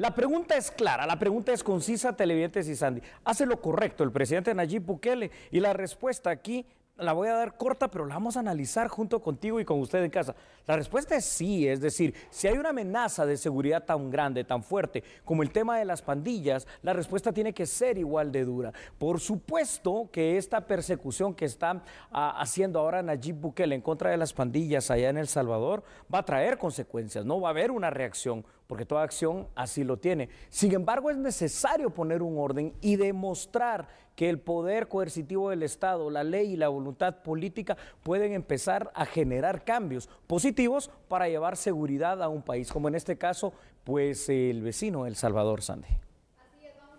La pregunta es clara, la pregunta es concisa, televidentes y Sandy. ¿Hace lo correcto el presidente Nayib Bukele? Y la respuesta aquí la voy a dar corta, pero la vamos a analizar junto contigo y con usted en casa. La respuesta es sí, es decir, si hay una amenaza de seguridad tan grande, tan fuerte, como el tema de las pandillas, la respuesta tiene que ser igual de dura. Por supuesto que esta persecución que está ah, haciendo ahora Nayib Bukele en contra de las pandillas allá en El Salvador va a traer consecuencias, no va a haber una reacción porque toda acción así lo tiene. Sin embargo, es necesario poner un orden y demostrar que el poder coercitivo del Estado, la ley y la voluntad política pueden empezar a generar cambios positivos para llevar seguridad a un país, como en este caso, pues el vecino El Salvador, Sande.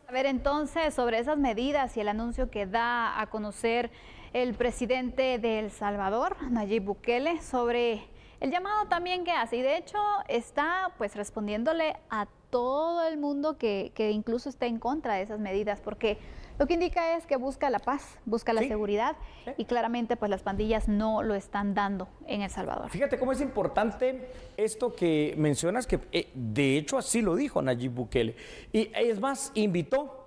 a ver entonces sobre esas medidas y el anuncio que da a conocer el presidente de El Salvador, Nayib Bukele, sobre el llamado también que hace, y de hecho está pues respondiéndole a todo el mundo que, incluso está en contra de esas medidas, porque lo que indica es que busca la paz, busca la seguridad y claramente pues las pandillas no lo están dando en El Salvador. Fíjate cómo es importante esto que mencionas, que eh, de hecho así lo dijo Nayib Bukele. Y es más, invitó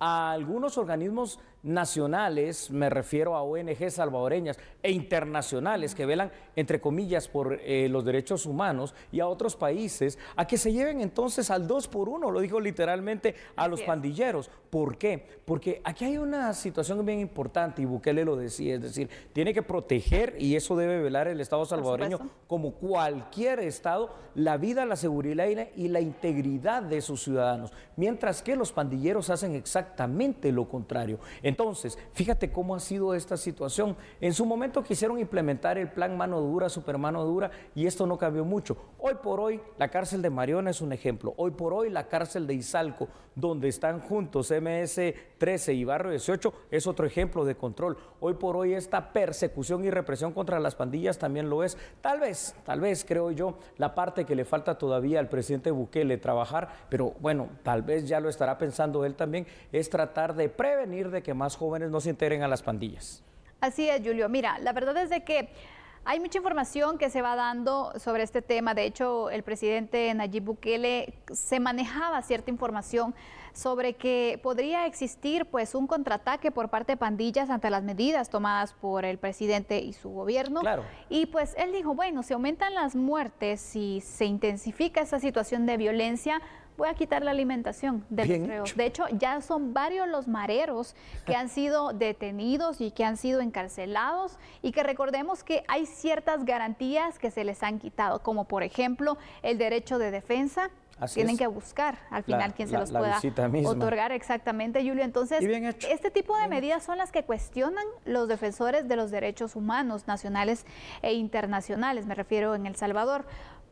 a algunos organismos nacionales, me refiero a ONG salvadoreñas e internacionales que velan, entre comillas, por eh, los derechos humanos y a otros países, a que se lleven entonces al 2 por uno, lo dijo literalmente, a los pandilleros. ¿Por qué? Porque aquí hay una situación bien importante y Bukele lo decía, es decir, tiene que proteger, y eso debe velar el Estado salvadoreño, como cualquier Estado, la vida, la seguridad y la integridad de sus ciudadanos, mientras que los pandilleros hacen exactamente lo contrario. Entonces, fíjate cómo ha sido esta situación. En su momento quisieron implementar el plan mano dura, supermano dura, y esto no cambió mucho. Hoy por hoy, la cárcel de Mariona es un ejemplo. Hoy por hoy, la cárcel de Izalco, donde están juntos MS 13 y Barrio 18, es otro ejemplo de control. Hoy por hoy, esta persecución y represión contra las pandillas también lo es. Tal vez, tal vez, creo yo, la parte que le falta todavía al presidente Bukele trabajar, pero bueno, tal vez ya lo estará pensando él también, es tratar de prevenir de que más jóvenes no se enteren a las pandillas. Así es, Julio. Mira, la verdad es de que hay mucha información que se va dando sobre este tema. De hecho, el presidente Nayib Bukele se manejaba cierta información sobre que podría existir pues un contraataque por parte de pandillas ante las medidas tomadas por el presidente y su gobierno. Claro. Y pues él dijo, bueno, si aumentan las muertes, si se intensifica esa situación de violencia, voy a quitar la alimentación del De hecho, ya son varios los mareros que han sido detenidos y que han sido encarcelados y que recordemos que hay ciertas garantías que se les han quitado, como por ejemplo el derecho de defensa, tienen que buscar al final quien se los pueda otorgar exactamente, Julio. Entonces, este tipo de medidas son las que cuestionan los defensores de los derechos humanos nacionales e internacionales, me refiero en El Salvador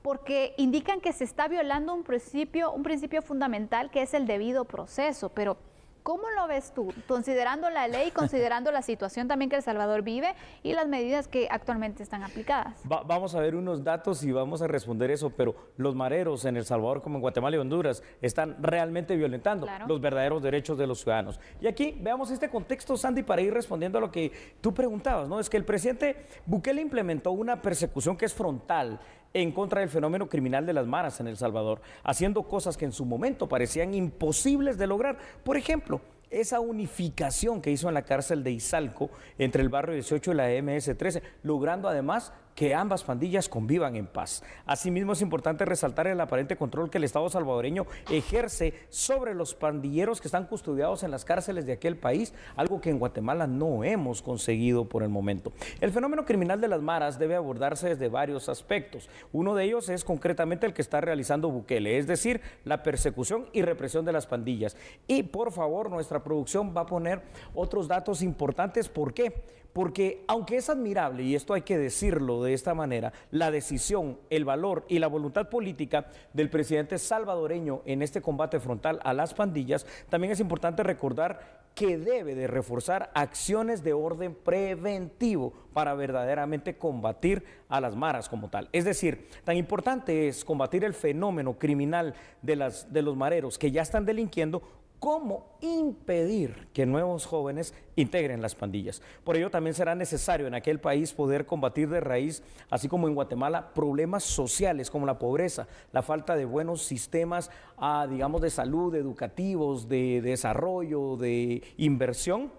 porque indican que se está violando un principio, un principio fundamental que es el debido proceso, pero ¿Cómo lo ves tú, considerando la ley, considerando la situación también que El Salvador vive y las medidas que actualmente están aplicadas? vamos a ver unos datos y vamos a responder eso, pero los mareros en El Salvador, como en Guatemala y Honduras, están realmente violentando los verdaderos derechos de los ciudadanos. Y aquí veamos este contexto, Sandy, para ir respondiendo a lo que tú preguntabas, ¿no? Es que el presidente Bukele implementó una persecución que es frontal en contra del fenómeno criminal de las maras en El Salvador, haciendo cosas que en su momento parecían imposibles de lograr. Por ejemplo, esa unificación que hizo en la cárcel de Izalco entre el barrio 18 y la MS-13, logrando además que ambas pandillas convivan en paz. Asimismo, es importante resaltar el aparente control que el Estado salvadoreño ejerce sobre los pandilleros que están custodiados en las cárceles de aquel país, algo que en Guatemala no hemos conseguido por el momento. El fenómeno criminal de las maras debe abordarse desde varios aspectos. Uno de ellos es concretamente el que está realizando Bukele, es decir, la persecución y represión de las pandillas. Y por favor, nuestra producción va a poner otros datos importantes. ¿Por qué? Porque aunque es admirable, y esto hay que decirlo de esta manera, la decisión, el valor y la voluntad política del presidente salvadoreño en este combate frontal a las pandillas, también es importante recordar que debe de reforzar acciones de orden preventivo para verdaderamente combatir a las maras como tal. Es decir, tan importante es combatir el fenómeno criminal de, de los mareros que ya están delinquiendo cómo impedir que nuevos jóvenes integren las pandillas. Por ello también será necesario en aquel país poder combatir de raíz, así como en Guatemala, problemas sociales como la pobreza, la falta de buenos sistemas, ah, digamos, de salud, educativos, de desarrollo, de inversión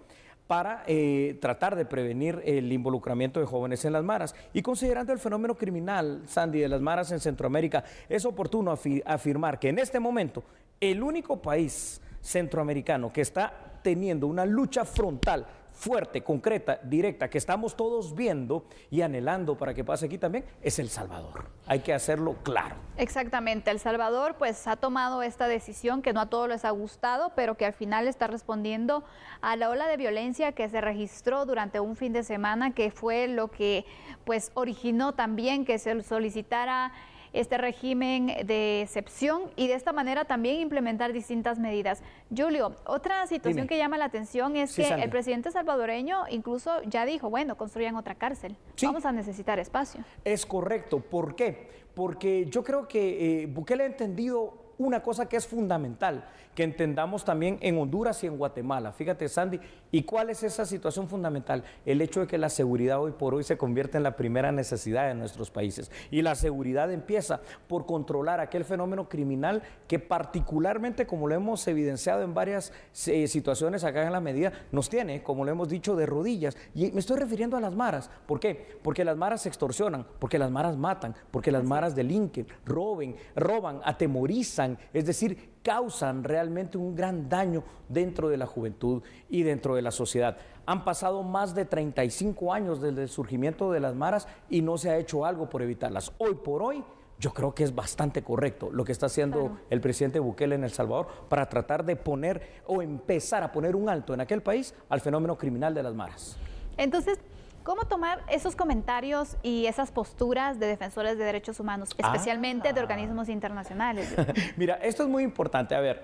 para eh, tratar de prevenir el involucramiento de jóvenes en las maras. Y considerando el fenómeno criminal, Sandy, de las maras en Centroamérica, es oportuno afirmar que en este momento el único país centroamericano que está teniendo una lucha frontal fuerte, concreta, directa, que estamos todos viendo y anhelando para que pase aquí también, es El Salvador. Hay que hacerlo claro. Exactamente, El Salvador pues ha tomado esta decisión que no a todos les ha gustado, pero que al final está respondiendo a la ola de violencia que se registró durante un fin de semana, que fue lo que pues originó también que se solicitara este régimen de excepción y de esta manera también implementar distintas medidas. Julio, otra situación que llama la atención es que el presidente salvadoreño incluso ya dijo, bueno, construyan otra cárcel, vamos a necesitar espacio. Es correcto, ¿por qué? Porque yo creo que eh, Bukele ha entendido una cosa que es fundamental, que entendamos también en Honduras y en Guatemala. Fíjate, Sandy, ¿y cuál es esa situación fundamental? El hecho de que la seguridad hoy por hoy se convierte en la primera necesidad de nuestros países. Y la seguridad empieza por controlar aquel fenómeno criminal que particularmente, como lo hemos evidenciado en varias eh, situaciones acá en la medida, nos tiene, como lo hemos dicho, de rodillas. Y me estoy refiriendo a las maras. ¿Por qué? Porque las maras extorsionan, porque las maras matan, porque las maras delinquen, roben, roban, atemorizan es decir, causan realmente un gran daño dentro de la juventud y dentro de la sociedad. Han pasado más de 35 años desde el surgimiento de las maras y no se ha hecho algo por evitarlas. Hoy por hoy yo creo que es bastante correcto lo que está haciendo el presidente Bukele en El Salvador para tratar de poner o empezar a poner un alto en aquel país al fenómeno criminal de las maras. Entonces, ¿Cómo tomar esos comentarios y esas posturas de defensores de derechos humanos, ah. especialmente de organismos internacionales? Mira, esto es muy importante. A ver,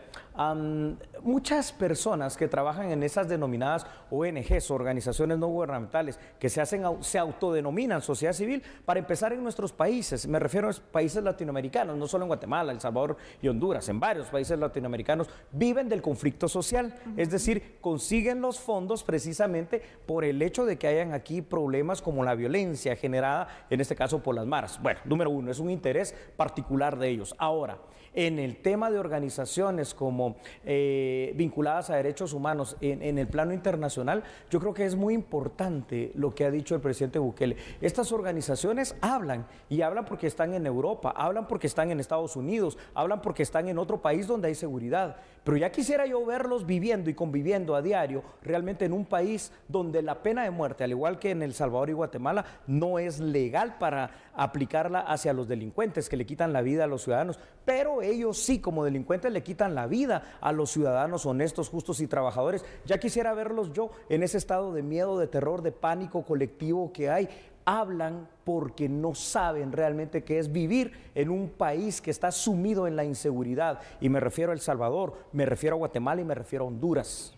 muchas personas que trabajan en esas denominadas ONGs, organizaciones no gubernamentales, que se, hacen, se autodenominan sociedad civil, para empezar en nuestros países, me refiero a países latinoamericanos, no solo en Guatemala, El Salvador y Honduras, en varios países latinoamericanos, viven del conflicto social, es decir, consiguen los fondos precisamente por el hecho de que hayan aquí problemas como la violencia generada, en este caso, por las maras. Bueno, número uno, es un interés particular de ellos. Ahora, en el tema de organizaciones como eh, vinculadas a derechos humanos en, en, el plano internacional, yo creo que es muy importante lo que ha dicho el presidente Bukele. Estas organizaciones hablan y hablan porque están en Europa, hablan porque están en Estados Unidos, hablan porque están en otro país donde hay seguridad. Pero ya quisiera yo verlos viviendo y conviviendo a diario realmente en un país donde la pena de muerte, al igual que en El Salvador y Guatemala no es legal para aplicarla hacia los delincuentes que le quitan la vida a los ciudadanos, pero ellos sí como delincuentes le quitan la vida a los ciudadanos honestos, justos y trabajadores. Ya quisiera verlos yo en ese estado de miedo, de terror, de pánico colectivo que hay hablan porque no saben realmente qué es vivir en un país que está sumido en la inseguridad. Y me refiero a El Salvador, me refiero a Guatemala y me refiero a Honduras.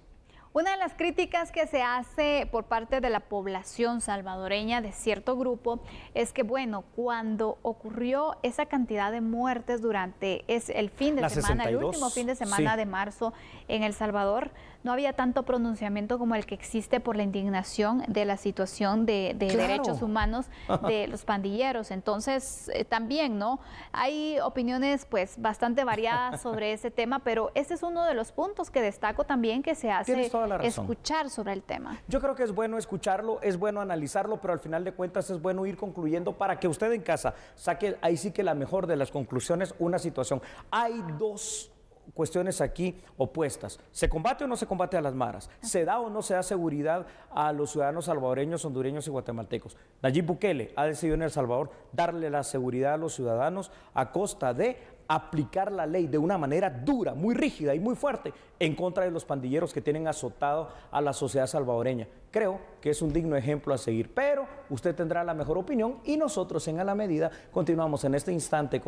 Una de las críticas que se hace por parte de la población salvadoreña de cierto grupo es que, bueno, cuando ocurrió esa cantidad de muertes durante es el fin de semana, el último fin de semana de marzo en El Salvador, no había tanto pronunciamiento como el que existe por la indignación de la situación de, derechos humanos de los pandilleros. Entonces, eh, también, ¿no? Hay opiniones pues bastante variadas sobre ese tema, pero ese es uno de los puntos que destaco también que se hace escuchar sobre el tema. Yo creo que es bueno escucharlo, es bueno analizarlo, pero al final de cuentas es bueno ir concluyendo para que usted en casa saque ahí sí que la mejor de las conclusiones una situación. Hay dos cuestiones aquí opuestas. ¿Se combate o no se combate a las maras? ¿Se da o no se da seguridad a los ciudadanos salvadoreños, hondureños y guatemaltecos? Nayib Bukele ha decidido en El Salvador darle la seguridad a los ciudadanos a costa de aplicar la ley de una manera dura, muy rígida y muy fuerte en contra de los pandilleros que tienen azotado a la sociedad salvadoreña. Creo que es un digno ejemplo a seguir, pero usted tendrá la mejor opinión y nosotros en a la medida continuamos en este instante con